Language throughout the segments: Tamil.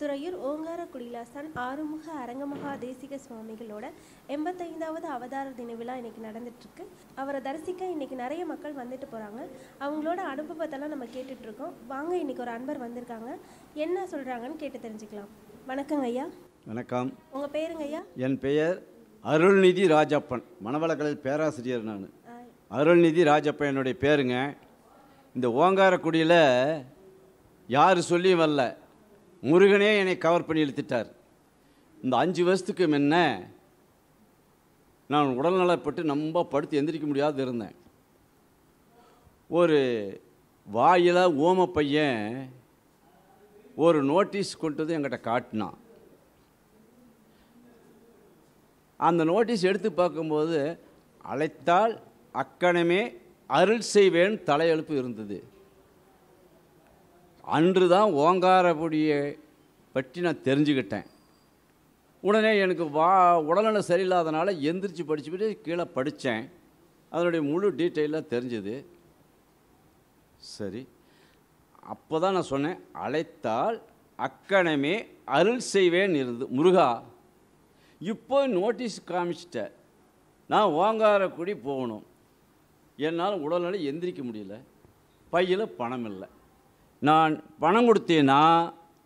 துறையூர் ஓங்கார ஓங்காரக்குடிலாசான் ஆறுமுக அரங்கமகா தேசிக சுவாமிகளோட எண்பத்தைந்தாவது அவதார தின விழா இன்னைக்கு நடந்துட்டுருக்கு அவரை தரிசிக்க இன்னைக்கு நிறைய மக்கள் வந்துட்டு போகிறாங்க அவங்களோட அனுபவத்தெல்லாம் நம்ம கேட்டுட்ருக்கோம் வாங்க இன்னைக்கு ஒரு அன்பர் வந்திருக்காங்க என்ன சொல்கிறாங்கன்னு கேட்டு தெரிஞ்சுக்கலாம் வணக்கங்க ஐயா வணக்கம் உங்கள் பேருங்க ஐயா என் பெயர் அருள்நிதி ராஜப்பன் மணவளக்கலை பேராசிரியர் நான் அருள்நிதி ராஜப்பன் என்னுடைய பேருங்க இந்த ஓங்காரக்குடியில் யார் சொல்லியும் வரல முருகனே என்னை கவர் பண்ணி இழுத்துட்டார் இந்த அஞ்சு வருஷத்துக்கு முன்ன நான் உடல்நலப்பட்டு ரொம்ப படுத்து எந்திரிக்க முடியாது இருந்தேன் ஒரு வாயில் ஓம பையன் ஒரு நோட்டீஸ் கொண்டு வந்து எங்கிட்ட காட்டினான் அந்த நோட்டீஸ் எடுத்து பார்க்கும்போது அழைத்தால் அக்கணமே அருள் செய்வேன் தலையெழுப்பு இருந்தது அன்று தான் ஓங்காரபுடியை பற்றி நான் தெரிஞ்சுக்கிட்டேன் உடனே எனக்கு வா உடல்நிலை சரியில்லாதனால எந்திரிச்சு படிச்சுக்கிட்டு கீழே படித்தேன் அதனுடைய முழு டீட்டெயிலாக தெரிஞ்சுது சரி அப்போ தான் நான் சொன்னேன் அழைத்தால் அக்கணமே அருள் செய்வேன் இருந்து முருகா இப்போ நோட்டீஸ் காமிச்சிட்ட நான் ஓங்காரக்குடி போகணும் என்னால் உடல்நிலை எந்திரிக்க முடியல பையில் பணம் இல்லை நான் பணம் கொடுத்தீங்கன்னா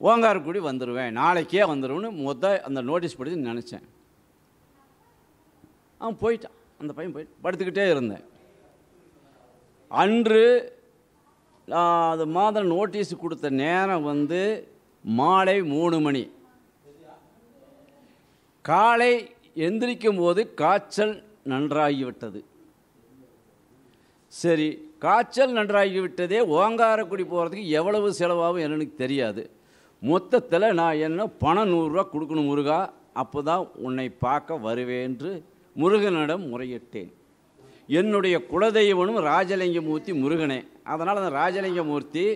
ஓங்காரக்குடி வந்துடுவேன் நாளைக்கே வந்துடுவேன்னு மொத்த அந்த நோட்டீஸ் படித்து நினச்சேன் அவன் போயிட்டான் அந்த பையன் போயிட்டு படுத்துக்கிட்டே இருந்தேன் அன்று அது மாதம் நோட்டீஸ் கொடுத்த நேரம் வந்து மாலை மூணு மணி காலை எந்திரிக்கும் போது காய்ச்சல் நன்றாகிவிட்டது சரி காய்ச்சல் நன்றாகிவிட்டதே ஓங்காரக்குடி போகிறதுக்கு எவ்வளவு செலவாகும் என்னன்னு தெரியாது மொத்தத்தில் நான் என்ன பணம் நூறுரூவா கொடுக்கணும் முருகா அப்போ தான் உன்னை பார்க்க வருவேன்று முருகனிடம் முறையிட்டேன் என்னுடைய குலதெய்வனும் ராஜலிங்கமூர்த்தி முருகனே அதனால் அந்த ராஜலிங்கமூர்த்தி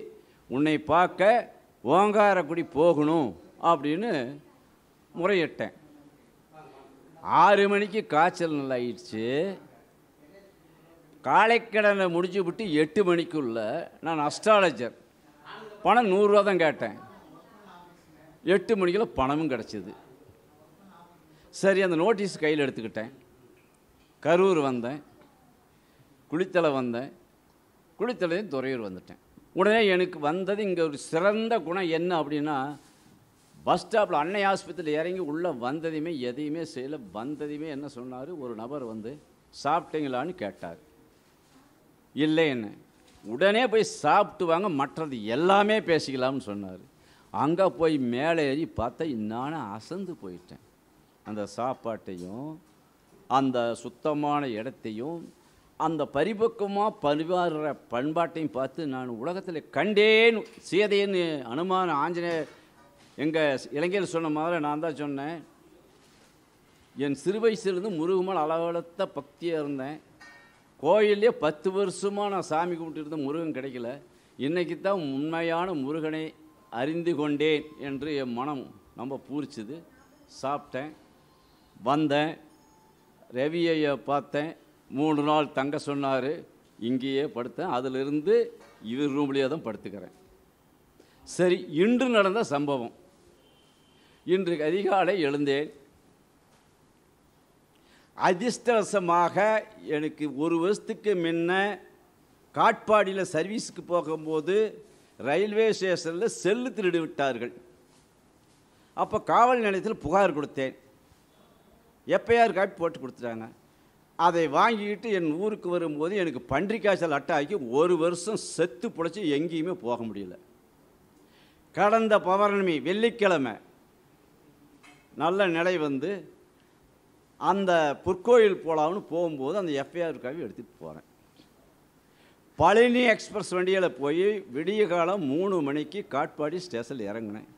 உன்னை பார்க்க ஓங்காரக்குடி போகணும் அப்படின்னு முறையிட்டேன் ஆறு மணிக்கு காய்ச்சல் நல்லாயிடுச்சு காலைக்கடனை முடிச்சு விட்டு எட்டு மணிக்குள்ளே நான் அஸ்ட்ராலஜர் பணம் நூறுரூவா தான் கேட்டேன் எட்டு மணிக்குள்ள பணமும் கிடச்சிது சரி அந்த நோட்டீஸ் கையில் எடுத்துக்கிட்டேன் கரூர் வந்தேன் குளித்தலை வந்தேன் குளித்தலையும் துறையூர் வந்துட்டேன் உடனே எனக்கு வந்தது இங்கே ஒரு சிறந்த குணம் என்ன அப்படின்னா பஸ் ஸ்டாப்பில் அன்னை ஆஸ்பத்திரியில் இறங்கி உள்ளே வந்ததையுமே எதையுமே செய்யலை வந்ததையுமே என்ன சொன்னார் ஒரு நபர் வந்து சாப்பிட்டீங்களான்னு கேட்டார் இல்லைன்னு உடனே போய் சாப்பிட்டு வாங்க மற்றது எல்லாமே பேசிக்கலாம்னு சொன்னார் அங்கே போய் மேலே ஏறி பார்த்தா நான் அசந்து போயிட்டேன் அந்த சாப்பாட்டையும் அந்த சுத்தமான இடத்தையும் அந்த பரிபக்குவமாக பரிவாடுற பண்பாட்டையும் பார்த்து நான் உலகத்தில் கண்டேன் சேதைன்னு அனுமான ஆஞ்சநேயர் எங்கள் இளைஞர் சொன்ன மாதிரி நான் தான் சொன்னேன் என் சிறு வயசுலேருந்து முருகமால் அளவளத்த பக்தியாக இருந்தேன் கோயிலே பத்து வருஷமாக நான் சாமி கும்பிட்டுருந்த முருகன் கிடைக்கல இன்றைக்கி தான் உண்மையான முருகனை அறிந்து கொண்டேன் என்று என் மனம் ரொம்ப பூரிச்சுது சாப்பிட்டேன் வந்தேன் ரவியையை பார்த்தேன் மூணு நாள் தங்க சொன்னார் இங்கேயே படுத்தேன் அதிலிருந்து இவர் ரூம்லேயே தான் படுத்துக்கிறேன் சரி இன்று நடந்த சம்பவம் இன்று அதிகாலை எழுந்தேன் அதிர்ஷ்டவசமாக எனக்கு ஒரு வருஷத்துக்கு முன்ன காட்பாடியில் சர்வீஸுக்கு போகும்போது ரயில்வே ஸ்டேஷனில் செல்லு திருடி விட்டார்கள் அப்போ காவல் நிலையத்தில் புகார் கொடுத்தேன் எப்பயார் காப்பி போட்டு கொடுத்துட்டாங்க அதை வாங்கிக்கிட்டு என் ஊருக்கு வரும்போது எனக்கு பன்றி காய்ச்சல் அட்டாக்கி ஒரு வருஷம் செத்து பிடிச்சி எங்கேயுமே போக முடியல கடந்த பௌர்ணமி வெள்ளிக்கிழமை நல்ல நிலை வந்து அந்த பொற்கோயில் போகலாம்னு போகும்போது அந்த எஃப்ஐஆருக்காக எடுத்துகிட்டு போகிறேன் பழனி எக்ஸ்பிரஸ் வண்டியில் போய் விடிய காலம் மூணு மணிக்கு காட்பாடி ஸ்டேஷனில் இறங்கினேன்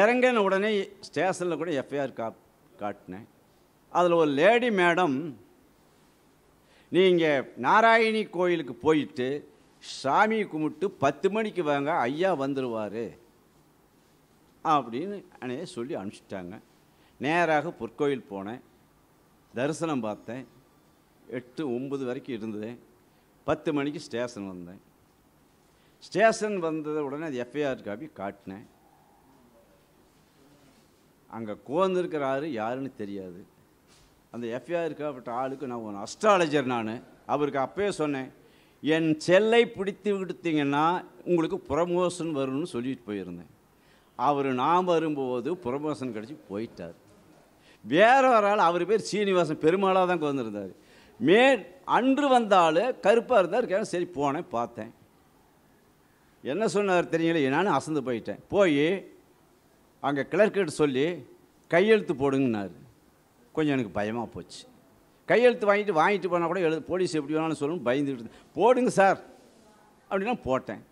இறங்கின உடனே ஸ்டேஷனில் கூட எஃப்ஐஆர் கா காட்டினேன் அதில் ஒரு லேடி மேடம் நீங்கள் நாராயணி கோயிலுக்கு போயிட்டு சாமி கும்பிட்டு பத்து மணிக்கு வாங்க ஐயா வந்துடுவார் அப்படின்னு அனைய சொல்லி அனுப்பிச்சிட்டாங்க நேராக பொற்கோயில் போனேன் தரிசனம் பார்த்தேன் எட்டு ஒம்பது வரைக்கும் இருந்தேன் பத்து மணிக்கு ஸ்டேஷன் வந்தேன் ஸ்டேஷன் வந்தது உடனே அது எஃப்ஐஆர் காப்பி காட்டினேன் அங்கே கோர்ந்துருக்கிற ஆறு யாருன்னு தெரியாது அந்த எஃப்ஐஆர் காப்பட்ட ஆளுக்கு நான் ஒரு அஸ்ட்ராலஜர் நான் அவருக்கு அப்பயே சொன்னேன் என் செல்லை பிடித்து விடுத்தீங்கன்னா உங்களுக்கு ப்ரமோஷன் வரும்னு சொல்லிட்டு போயிருந்தேன் அவர் நான் வரும்போது ப்ரமோஷன் கிடச்சி போயிட்டார் வேற ஒரு ஆள் அவர் பேர் சீனிவாசன் பெருமாளாக தான் கொண்டிருந்தார் மே அன்று வந்தால் கருப்பாக இருந்தார் கேட்க சரி போனேன் பார்த்தேன் என்ன சொன்னார் தெரியல நானும் அசந்து போயிட்டேன் போய் அங்கே கிளர்க்கிட்ட சொல்லி கையெழுத்து போடுங்கன்னார் கொஞ்சம் எனக்கு பயமாக போச்சு கையெழுத்து வாங்கிட்டு வாங்கிட்டு போனால் கூட எழுது போலீஸ் எப்படி வேணாலும் சொல்லணும் பயந்துக்கிட்டு போடுங்க சார் அப்படின்னா போட்டேன்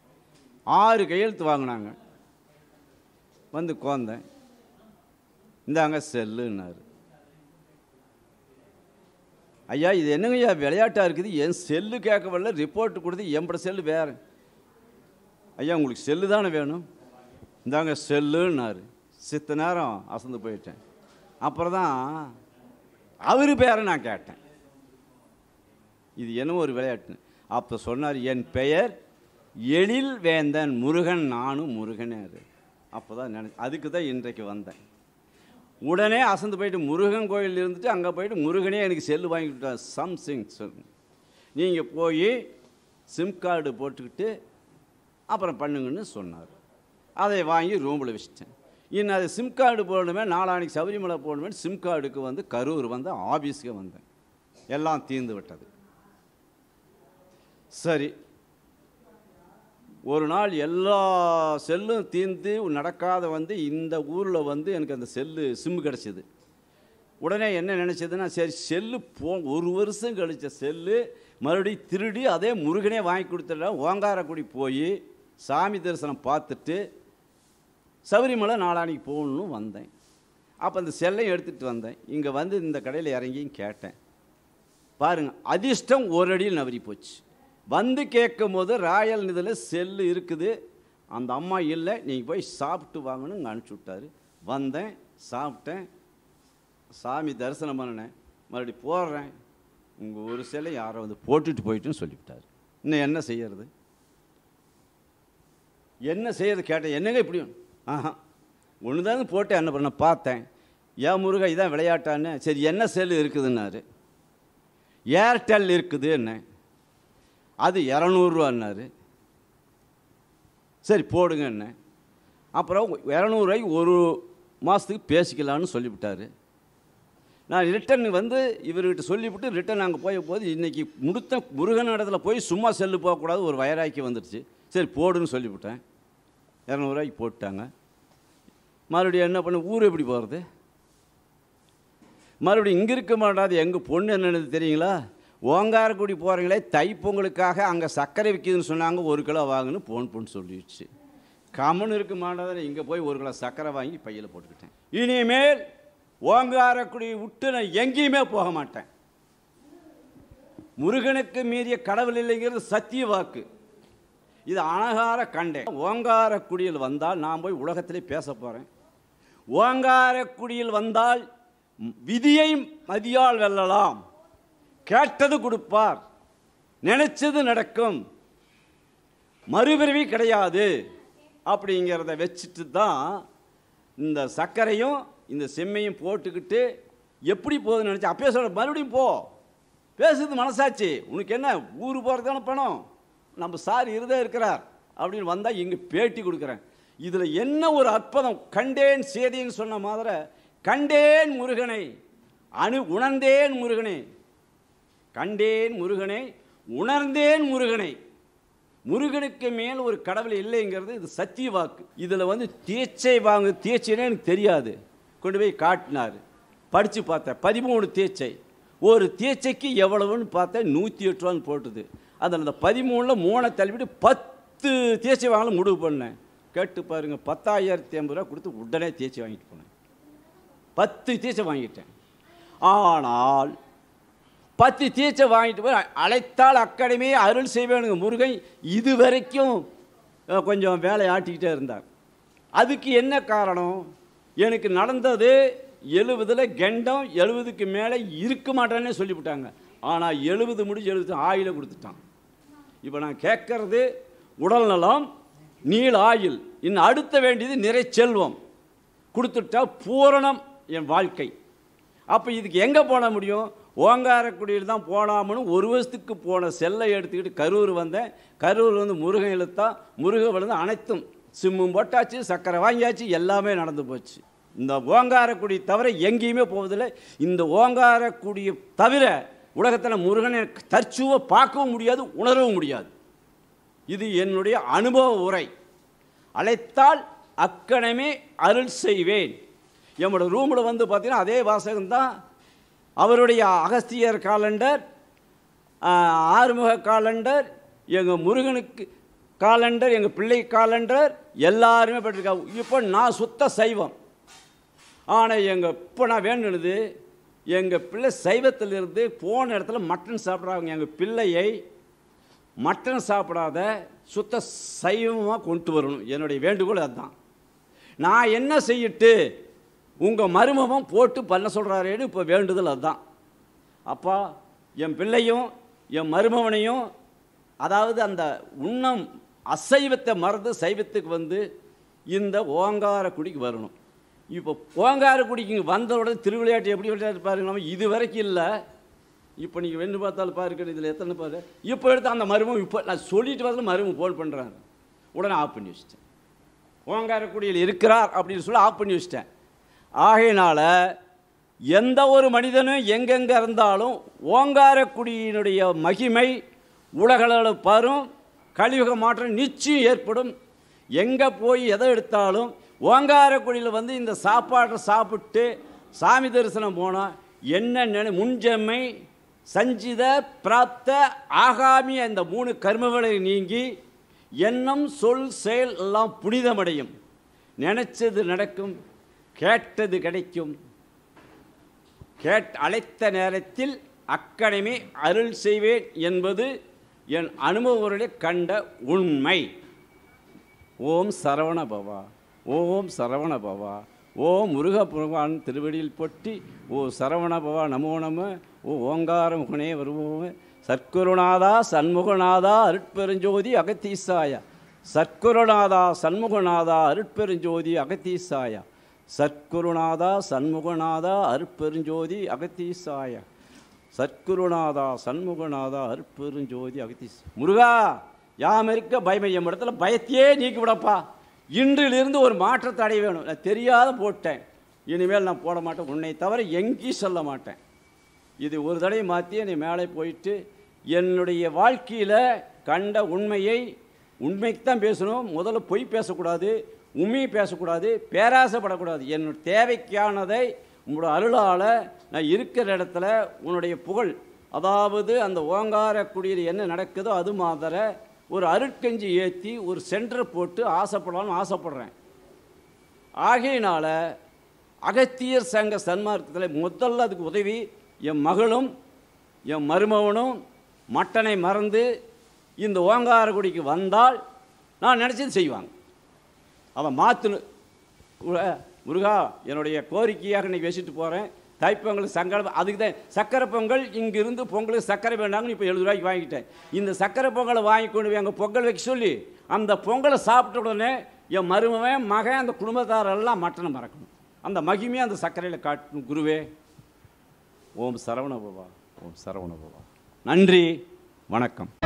ஆறு கையெழுத்து வாங்கினாங்க வந்து கோந்தேன் இந்தாங்க செல்லுன்னாரு ஐயா இது என்னங்கய்யா விளையாட்டாக இருக்குது என் செல்லு கேட்க வரல ரிப்போர்ட் கொடுத்து என்பட செல்லு வேறு ஐயா உங்களுக்கு செல்லு தானே வேணும் இந்தாங்க செல்லுன்னாரு சித்த நேரம் அசந்து போயிட்டேன் அப்புறம் தான் அவர் பேரை நான் கேட்டேன் இது என்ன ஒரு விளையாட்டு அப்போ சொன்னார் என் பெயர் எழில் வேந்தன் முருகன் நானும் முருகனேரு அப்போ தான் நினை அதுக்கு தான் இன்றைக்கு வந்தேன் உடனே அசந்து போயிட்டு முருகன் கோயில் இருந்துட்டு அங்கே போயிட்டு முருகனே எனக்கு செல்லு வாங்கிவிட்டான் சம்சிங் சொல்லணும் நீங்கள் போய் சிம் கார்டு போட்டுக்கிட்டு அப்புறம் பண்ணுங்கன்னு சொன்னார் அதை வாங்கி ரூமில் வச்சுட்டேன் இன்னும் அது சிம் கார்டு போடணுமே நாளானிக்கு சபரிமலை போடணுமே சிம் கார்டுக்கு வந்து கரூர் வந்து ஆஃபீஸுக்கு வந்தேன் எல்லாம் தீர்ந்து விட்டது சரி ஒரு நாள் எல்லா செல்லும் தீர்ந்து நடக்காத வந்து இந்த ஊரில் வந்து எனக்கு அந்த செல்லு சிம்மு கிடச்சிது உடனே என்ன நினச்சதுன்னா சரி செல்லு போ ஒரு வருஷம் கழித்த செல்லு மறுபடியும் திருடி அதே முருகனே வாங்கி கொடுத்துட ஓங்காரக்குடி போய் சாமி தரிசனம் பார்த்துட்டு சபரிமலை நாளானிக்கு போகணும்னு வந்தேன் அப்போ அந்த செல்லையும் எடுத்துகிட்டு வந்தேன் இங்கே வந்து இந்த கடையில் இறங்கியும் கேட்டேன் பாருங்கள் அதிர்ஷ்டம் ஒரு அடியில் நவரி போச்சு வந்து கேட்கும் போது ராயல் இதில் செல்லு இருக்குது அந்த அம்மா இல்லை நீங்கள் போய் சாப்பிட்டு வாங்கன்னு அனுப்பிச்சி விட்டாரு வந்தேன் சாப்பிட்டேன் சாமி தரிசனம் பண்ணினேன் மறுபடி போடுறேன் உங்கள் ஒரு சிலை யாரை வந்து போட்டுட்டு போயிட்டுன்னு சொல்லிவிட்டார் இன்னும் என்ன செய்யறது என்ன செய்யறது கேட்டேன் என்னங்க இப்படி ஆஹா ஒன்று தான் போட்டு என்ன பண்ண பார்த்தேன் ஏன் முருகா இதான் விளையாட்டான்னு சரி என்ன செல் இருக்குதுன்னாரு ஏர்டெல் இருக்குதுன்னு அது இரநூறுவான்னாரு சரி போடுங்கன்னு அப்புறம் இரநூறுவாய்க்கு ஒரு மாதத்துக்கு பேசிக்கலான்னு சொல்லிவிட்டார் நான் ரிட்டன் வந்து இவர்கிட்ட சொல்லிவிட்டு ரிட்டன் அங்கே போய் போது இன்றைக்கி முடித்த முருகன் இடத்துல போய் சும்மா செல்லு போகக்கூடாது ஒரு வயராக்கி வந்துடுச்சு சரி போடுன்னு சொல்லிவிட்டேன் இரநூறுவாய்க்கு போட்டுட்டாங்க மறுபடியும் என்ன பண்ண ஊர் எப்படி போகிறது மறுபடியும் இங்கே இருக்க மாட்டாது எங்கள் பொண்ணு என்னென்னது தெரியுங்களா ஓங்காரக்குடி போகிறீங்களே தைப்பொங்கலுக்காக அங்கே சர்க்கரை விற்கிதுன்னு சொன்னாங்க ஒரு கிலோ வாங்குன்னு போன் போன் சொல்லிடுச்சு கமன் இருக்கு மாணவர் இங்கே போய் ஒரு கிலோ சர்க்கரை வாங்கி பையில் போட்டுக்கிட்டேன் இனிமேல் ஓங்காரக்குடி விட்டு நான் எங்கேயுமே போக மாட்டேன் முருகனுக்கு மீறிய கடவுள் இல்லைங்கிறது சத்திய வாக்கு இது அனகார கண்டேன் ஓங்காரக்குடியில் வந்தால் நான் போய் உலகத்திலே பேச போகிறேன் ஓங்காரக்குடியில் வந்தால் விதியை மதியால் வெல்லலாம் கேட்டது கொடுப்பார் நினைச்சது நடக்கும் மறுபிறவி கிடையாது அப்படிங்கிறத வச்சுட்டு தான் இந்த சர்க்கரையும் இந்த செம்மையும் போட்டுக்கிட்டு எப்படி போகுதுன்னு நினச்சி அப்பயே சொல்ல மறுபடியும் போ பேசுறது மனசாச்சு உனக்கு என்ன ஊர் போகிறது தானே பணம் நம்ம சார் இருதே இருக்கிறார் அப்படின்னு வந்தால் இங்கே பேட்டி கொடுக்குறேன் இதில் என்ன ஒரு அற்புதம் கண்டேன் சேதின்னு சொன்ன மாதிரி கண்டேன் முருகனை அணு உணர்ந்தேன் முருகனை கண்டேன் முருகனை உணர்ந்தேன் முருகனை முருகனுக்கு மேல் ஒரு கடவுள் இல்லைங்கிறது இது சத்திய வாக்கு இதில் வந்து தேச்சை வாங்க தேச்சைன்னு எனக்கு தெரியாது கொண்டு போய் காட்டினார் படித்து பார்த்தேன் பதிமூணு தேச்சை ஒரு தேச்சைக்கு எவ்வளவுன்னு பார்த்தேன் நூற்றி எட்டு ரூபான்னு போட்டுது அதில் அந்த பதிமூணில் மூணை தள்ளிவிட்டு பத்து தேச்சை வாங்கலாம் முடிவு பண்ணேன் கேட்டு பாருங்கள் பத்தாயிரத்தி ஐம்பது ரூபா கொடுத்து உடனே தேச்சை வாங்கிட்டு போனேன் பத்து தேச்சை வாங்கிட்டேன் ஆனால் பத்து தீச்சை வாங்கிட்டு போய் அழைத்தால் அக்கடமையே அருள் செய்வேனுங்க முருகன் இது வரைக்கும் கொஞ்சம் வேலை ஆட்டிக்கிட்டே இருந்தார் அதுக்கு என்ன காரணம் எனக்கு நடந்தது எழுபதில் கெண்டம் எழுபதுக்கு மேலே இருக்க மாட்டேன்னே சொல்லிவிட்டாங்க ஆனால் எழுபது முடிஞ்சு எழுபது ஆயில் கொடுத்துட்டான் இப்போ நான் கேட்கறது உடல் நலம் நீள் ஆயில் இன்னும் அடுத்த வேண்டியது நிறை செல்வம் கொடுத்துட்டா பூரணம் என் வாழ்க்கை அப்போ இதுக்கு எங்கே போட முடியும் ஓங்காரக்குடியில் தான் போகலாம்னு ஒரு வருஷத்துக்கு போன செல்லை எடுத்துக்கிட்டு கரூர் வந்தேன் கரூர் வந்து முருகன் இழுத்தா முருகன் விழுந்து அனைத்தும் சிம்மும் போட்டாச்சு சக்கரை வாங்கியாச்சு எல்லாமே நடந்து போச்சு இந்த ஓங்காரக்குடி தவிர எங்கேயுமே போவதில்லை இந்த ஓங்காரக்குடியை தவிர உலகத்தில் முருகனை தற்சுவை பார்க்கவும் முடியாது உணரவும் முடியாது இது என்னுடைய அனுபவ உரை அழைத்தால் அக்கணமே அருள் செய்வேன் என்னோடய ரூமில் வந்து பார்த்தீங்கன்னா அதே வாசகம் தான் அவருடைய அகஸ்தியர் காலண்டர் ஆறுமுக காலண்டர் எங்கள் முருகனுக்கு காலண்டர் எங்கள் பிள்ளை காலண்டர் எல்லாருமே பட்டிருக்காங்க இப்போ நான் சுத்த சைவம் ஆனால் எங்கள் இப்போ நான் வேணுனது எங்கள் பிள்ளை சைவத்திலிருந்து போன இடத்துல மட்டன் சாப்பிட்றாங்க எங்கள் பிள்ளையை மட்டன் சாப்பிடாத சுத்த சைவமாக கொண்டு வரணும் என்னுடைய வேண்டுகோள் அதுதான் நான் என்ன செய்யிட்டு உங்கள் மருமகம் போட்டு பண்ண சொல்கிறாரேன்னு இப்போ வேண்டுதல் அதுதான் அப்பா என் பிள்ளையும் என் மருமகனையும் அதாவது அந்த உண்ணம் அசைவத்தை மறந்து சைவத்துக்கு வந்து இந்த ஓங்காரக்குடிக்கு வரணும் இப்போ குடிக்கு வந்த உடனே திருவிளையாட்டு எப்படி விளையாட்டு பாருங்க இது வரைக்கும் இல்லை இப்போ நீங்கள் வென்று பார்த்தாலும் பாருங்க இதில் எத்தனை பாரு இப்போ எடுத்து அந்த மருமம் இப்போ நான் சொல்லிட்டு பார்த்தாலும் மருமம் போல் பண்ணுறாங்க உடனே ஆஃப் பண்ணி வச்சிட்டேன் குடியில் இருக்கிறார் அப்படின்னு சொல்லி ஆஃப் பண்ணி வச்சிட்டேன் ஆகையினால் எந்த ஒரு மனிதனும் எங்கெங்கே இருந்தாலும் ஓங்காரக்குடியினுடைய மகிமை உலகளவு பரும் கழிவுக மாற்றம் நிச்சயம் ஏற்படும் எங்கே போய் எதை எடுத்தாலும் ஓங்காரக்குடியில் வந்து இந்த சாப்பாட்டை சாப்பிட்டு சாமி தரிசனம் போனால் என்ன முன்ஜெம்மை சஞ்சித பிராப்த ஆகாமி அந்த மூணு கர்மங்களை நீங்கி எண்ணம் சொல் செயல் எல்லாம் புனிதமடையும் நினச்சது நடக்கும் கேட்டது கிடைக்கும் கேட் அழைத்த நேரத்தில் அக்கனமே அருள் செய்வேன் என்பது என் அனுபவருடைய கண்ட உண்மை ஓம் சரவண பவா ஓம் சரவண பவா ஓம் முருக பகவான் திருவடியில் பொட்டி ஓ சரவண பவா நமோ நம ஓ ஓங்கார முகனே வருவோம் சர்க்குருநாதா சண்முகநாதா அருட்பெருஞ்சோதி அகத்தீசாயா சர்க்குருநாதா சண்முகநாதா அருட்பெருஞ்சோதி அகத்தீசாயா சத்குருநாதா சண்முகநாதா அற்பெருஞ்சோதி அகத்தீசாய சத்குருநாதா சண்முகநாதா அற்பெருஞ்சோதி அகத்தீஸ் முருகா யாம் இருக்க பயமையம் இடத்துல பயத்தையே நீக்கி விடப்பா இன்றிலிருந்து ஒரு மாற்றத்தை அடைய வேணும் நான் தெரியாத போட்டேன் இனிமேல் நான் போட மாட்டேன் உன்னை தவிர எங்கேயும் சொல்ல மாட்டேன் இது ஒரு தடவை மாற்றி நீ மேலே போயிட்டு என்னுடைய வாழ்க்கையில் கண்ட உண்மையை உண்மைக்கு தான் பேசணும் முதல்ல பொய் பேசக்கூடாது உமி பேசக்கூடாது பேராசைப்படக்கூடாது என் தேவைக்கானதை உங்களோட அருளால் நான் இருக்கிற இடத்துல உன்னுடைய புகழ் அதாவது அந்த ஓங்கார குடியில் என்ன நடக்குதோ அது மாதிர ஒரு அருட்கஞ்சி ஏற்றி ஒரு சென்டர் போட்டு ஆசைப்படலாம்னு ஆசைப்படுறேன் ஆகையினால் அகத்தியர் சங்க சன்மார்க்கத்தில் முதல்ல அதுக்கு உதவி என் மகளும் என் மருமகனும் மட்டனை மறந்து இந்த ஓங்காரக்குடிக்கு வந்தால் நான் நினச்சது செய்வாங்க அவன் மாற்றணும் முருகா என்னுடைய கோரிக்கையாக நீ வச்சுட்டு போகிறேன் தைப்பொங்கல் சங்கர அதுக்கு தான் சக்கரை பொங்கல் இங்கிருந்து பொங்கலுக்கு சக்கரை வேண்டாங்கன்னு இப்போ எழுபது ரூபாய்க்கு வாங்கிட்டேன் இந்த சக்கரை பொங்கலை வாங்கி கொண்டு போய் அங்கே பொங்கல் வைக்க சொல்லி அந்த பொங்கலை சாப்பிட்ட உடனே என் மருமவன் மகன் அந்த குடும்பத்தாரெல்லாம் மட்டனை மறக்கணும் அந்த மகிமையை அந்த சர்க்கரையில் காட்டணும் குருவே ஓம் சரவண பவா ஓம் சரவண பவா நன்றி வணக்கம்